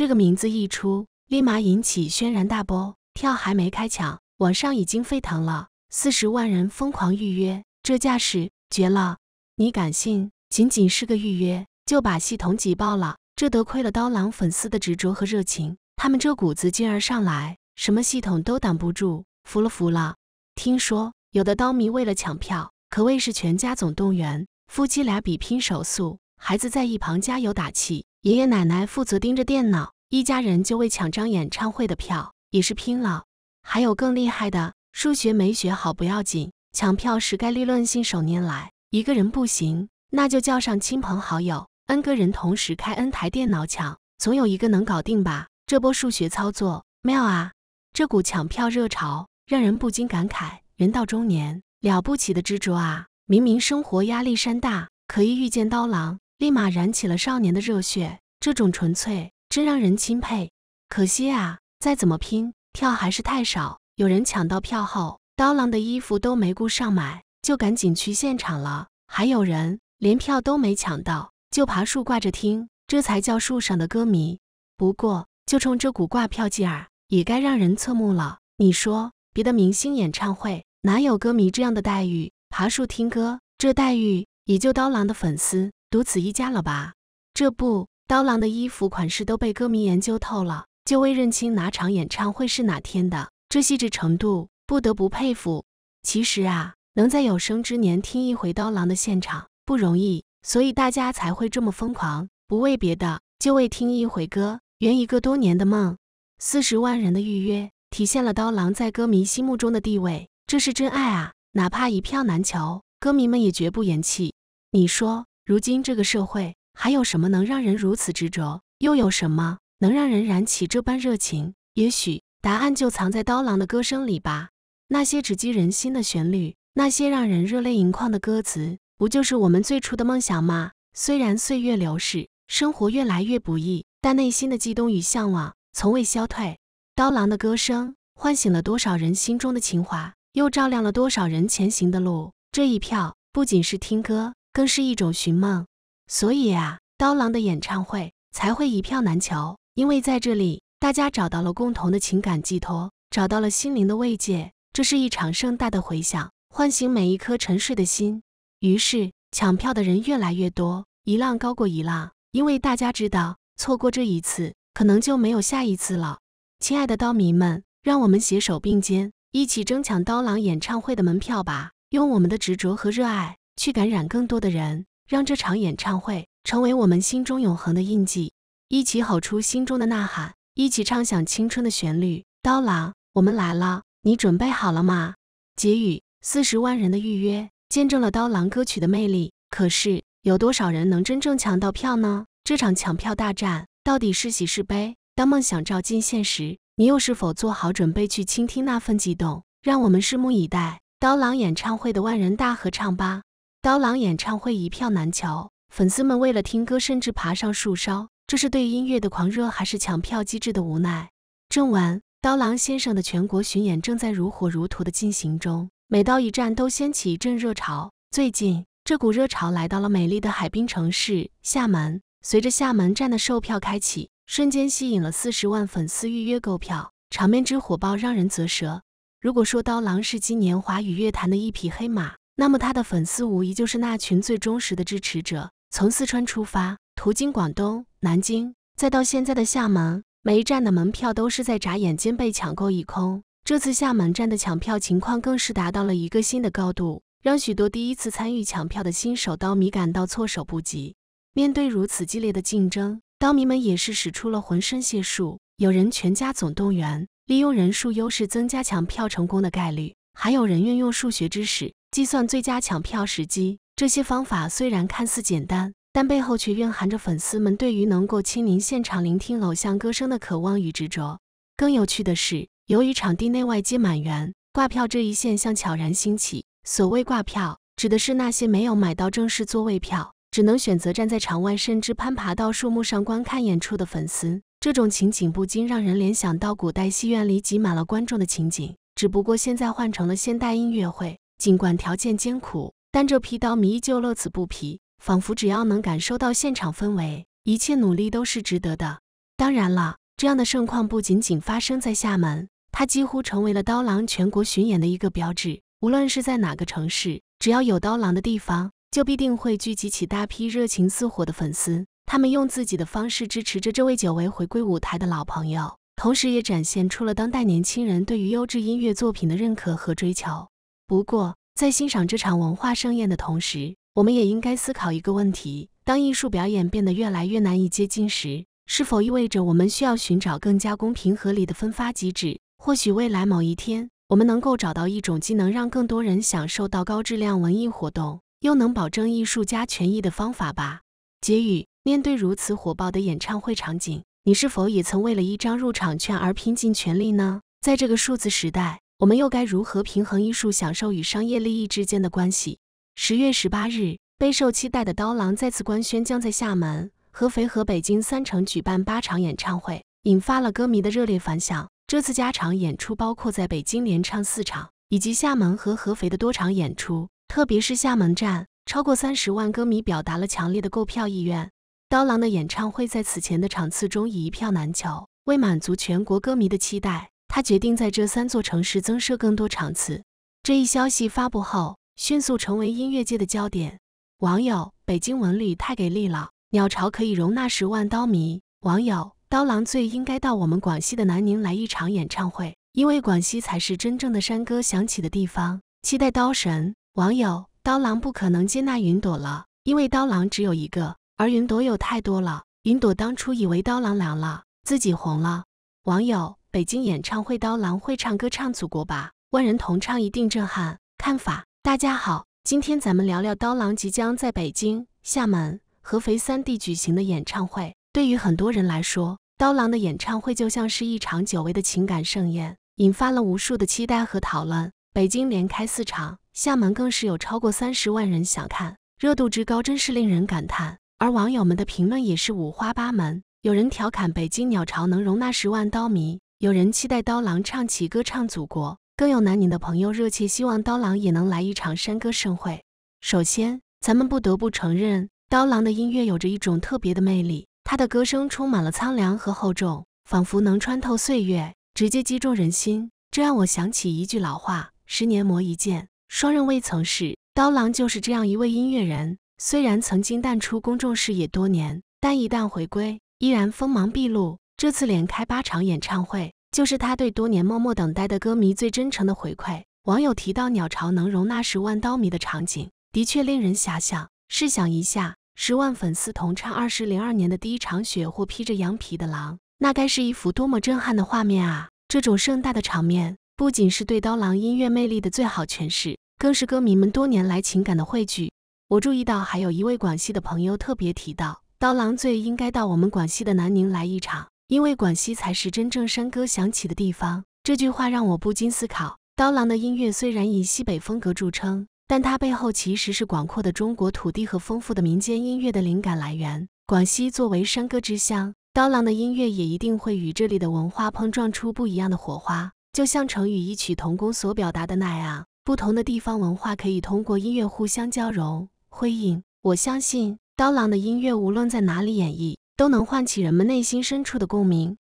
这个名字一出，立马引起轩然大波。票还没开抢，网上已经沸腾了，四十万人疯狂预约，这架势绝了！你敢信？仅仅是个预约，就把系统挤爆了。这得亏了刀郎粉丝的执着和热情，他们这股子劲儿上来，什么系统都挡不住。服了服了！听说有的刀迷为了抢票，可谓是全家总动员，夫妻俩比拼手速，孩子在一旁加油打气，爷爷奶奶负责盯着电脑。一家人就为抢张演唱会的票也是拼了，还有更厉害的，数学没学好不要紧，抢票时概率论信手拈来。一个人不行，那就叫上亲朋好友，n 个人同时开 n 台电脑抢，总有一个能搞定吧？这波数学操作妙啊！这股抢票热潮让人不禁感慨：人到中年，了不起的执着啊！明明生活压力山大，可一遇见刀郎，立马燃起了少年的热血。这种纯粹。真让人钦佩，可惜啊，再怎么拼票还是太少。有人抢到票后，刀郎的衣服都没顾上买，就赶紧去现场了。还有人连票都没抢到，就爬树挂着听，这才叫树上的歌迷。不过，就冲这股挂票劲儿，也该让人侧目了。你说，别的明星演唱会哪有歌迷这样的待遇？爬树听歌，这待遇也就刀郎的粉丝独此一家了吧？这不。刀郎的衣服款式都被歌迷研究透了，就为认清哪场演唱会是哪天的，这细致程度不得不佩服。其实啊，能在有生之年听一回刀郎的现场不容易，所以大家才会这么疯狂，不为别的，就为听一回歌，圆一个多年的梦。四十万人的预约，体现了刀郎在歌迷心目中的地位，这是真爱啊！哪怕一票难求，歌迷们也绝不言弃。你说，如今这个社会？还有什么能让人如此执着？又有什么能让人燃起这般热情？也许答案就藏在刀郎的歌声里吧。那些直击人心的旋律，那些让人热泪盈眶的歌词，不就是我们最初的梦想吗？虽然岁月流逝，生活越来越不易，但内心的悸动与向往从未消退。刀郎的歌声唤醒了多少人心中的情怀，又照亮了多少人前行的路。这一票不仅是听歌，更是一种寻梦。所以啊，刀郎的演唱会才会一票难求，因为在这里，大家找到了共同的情感寄托，找到了心灵的慰藉。这是一场盛大的回响，唤醒每一颗沉睡的心。于是，抢票的人越来越多，一浪高过一浪，因为大家知道，错过这一次，可能就没有下一次了。亲爱的刀迷们，让我们携手并肩，一起争抢刀郎演唱会的门票吧！用我们的执着和热爱，去感染更多的人。让这场演唱会成为我们心中永恒的印记，一起吼出心中的呐喊，一起唱响青春的旋律。刀郎，我们来了，你准备好了吗？结语：四十万人的预约，见证了刀郎歌曲的魅力。可是，有多少人能真正抢到票呢？这场抢票大战到底是喜是悲？当梦想照进现实，你又是否做好准备去倾听那份激动？让我们拭目以待，刀郎演唱会的万人大合唱吧。刀郎演唱会一票难求，粉丝们为了听歌甚至爬上树梢，这是对音乐的狂热，还是抢票机制的无奈？正晚，刀郎先生的全国巡演正在如火如荼的进行中，每到一站都掀起一阵热潮。最近，这股热潮来到了美丽的海滨城市厦门，随着厦门站的售票开启，瞬间吸引了四十万粉丝预约购票，场面之火爆让人咋舌。如果说刀郎是今年华语乐坛的一匹黑马，那么他的粉丝无疑就是那群最忠实的支持者。从四川出发，途经广东、南京，再到现在的厦门，每一站的门票都是在眨眼间被抢购一空。这次厦门站的抢票情况更是达到了一个新的高度，让许多第一次参与抢票的新手刀迷感到措手不及。面对如此激烈的竞争，刀迷们也是使出了浑身解数，有人全家总动员，利用人数优势增加抢票成功的概率；还有人运用数学知识。计算最佳抢票时机，这些方法虽然看似简单，但背后却蕴含着粉丝们对于能够亲临现场聆听偶像歌声的渴望与执着。更有趣的是，由于场地内外皆满员，挂票这一现象悄然兴起。所谓挂票，指的是那些没有买到正式座位票，只能选择站在场外，甚至攀爬到树木上观看演出的粉丝。这种情景不禁让人联想到古代戏院里挤满了观众的情景，只不过现在换成了现代音乐会。尽管条件艰苦，但这批刀迷依旧乐此不疲，仿佛只要能感受到现场氛围，一切努力都是值得的。当然了，这样的盛况不仅仅发生在厦门，它几乎成为了刀郎全国巡演的一个标志。无论是在哪个城市，只要有刀郎的地方，就必定会聚集起大批热情似火的粉丝。他们用自己的方式支持着这位久违回归舞台的老朋友，同时也展现出了当代年轻人对于优质音乐作品的认可和追求。不过，在欣赏这场文化盛宴的同时，我们也应该思考一个问题：当艺术表演变得越来越难以接近时，是否意味着我们需要寻找更加公平合理的分发机制？或许未来某一天，我们能够找到一种既能让更多人享受到高质量文艺活动，又能保证艺术家权益的方法吧。结语：面对如此火爆的演唱会场景，你是否也曾为了一张入场券而拼尽全力呢？在这个数字时代。我们又该如何平衡艺术享受与商业利益之间的关系？十月十八日，备受期待的刀郎再次官宣将在厦门、合肥和北京三城举办八场演唱会，引发了歌迷的热烈反响。这次加场演出包括在北京连唱四场，以及厦门和合肥的多场演出。特别是厦门站，超过三十万歌迷表达了强烈的购票意愿。刀郎的演唱会在此前的场次中已一票难求，为满足全国歌迷的期待。他决定在这三座城市增设更多场次。这一消息发布后，迅速成为音乐界的焦点。网友：北京文旅太给力了，鸟巢可以容纳十万刀迷。网友：刀郎最应该到我们广西的南宁来一场演唱会，因为广西才是真正的山歌响起的地方。期待刀神。网友：刀郎不可能接纳云朵了，因为刀郎只有一个，而云朵有太多了。云朵当初以为刀郎凉了，自己红了。网友。北京演唱会，刀郎会唱歌，唱祖国吧，万人同唱一定震撼。看法：大家好，今天咱们聊聊刀郎即将在北京、厦门、合肥三地举行的演唱会。对于很多人来说，刀郎的演唱会就像是一场久违的情感盛宴，引发了无数的期待和讨论。北京连开四场，厦门更是有超过三十万人想看，热度之高真是令人感叹。而网友们的评论也是五花八门，有人调侃北京鸟巢能容纳十万刀迷。有人期待刀郎唱起《歌唱祖国》，更有南宁的朋友热切希望刀郎也能来一场山歌盛会。首先，咱们不得不承认，刀郎的音乐有着一种特别的魅力，他的歌声充满了苍凉和厚重，仿佛能穿透岁月，直接击中人心。这让我想起一句老话：“十年磨一剑，霜刃未曾试。”刀郎就是这样一位音乐人，虽然曾经淡出公众视野多年，但一旦回归，依然锋芒毕露。这次连开八场演唱会，就是他对多年默默等待的歌迷最真诚的回馈。网友提到鸟巢能容纳十万刀迷的场景，的确令人遐想。试想一下，十万粉丝同唱二十零二年的第一场雪或披着羊皮的狼，那该是一幅多么震撼的画面啊！这种盛大的场面，不仅是对刀郎音乐魅力的最好诠释，更是歌迷们多年来情感的汇聚。我注意到，还有一位广西的朋友特别提到，刀郎最应该到我们广西的南宁来一场。因为广西才是真正山歌响起的地方，这句话让我不禁思考：刀郎的音乐虽然以西北风格著称，但它背后其实是广阔的中国土地和丰富的民间音乐的灵感来源。广西作为山歌之乡，刀郎的音乐也一定会与这里的文化碰撞出不一样的火花，就像成语“异曲同工”所表达的那样，不同的地方文化可以通过音乐互相交融辉映。我相信，刀郎的音乐无论在哪里演绎。都能唤起人们内心深处的共鸣。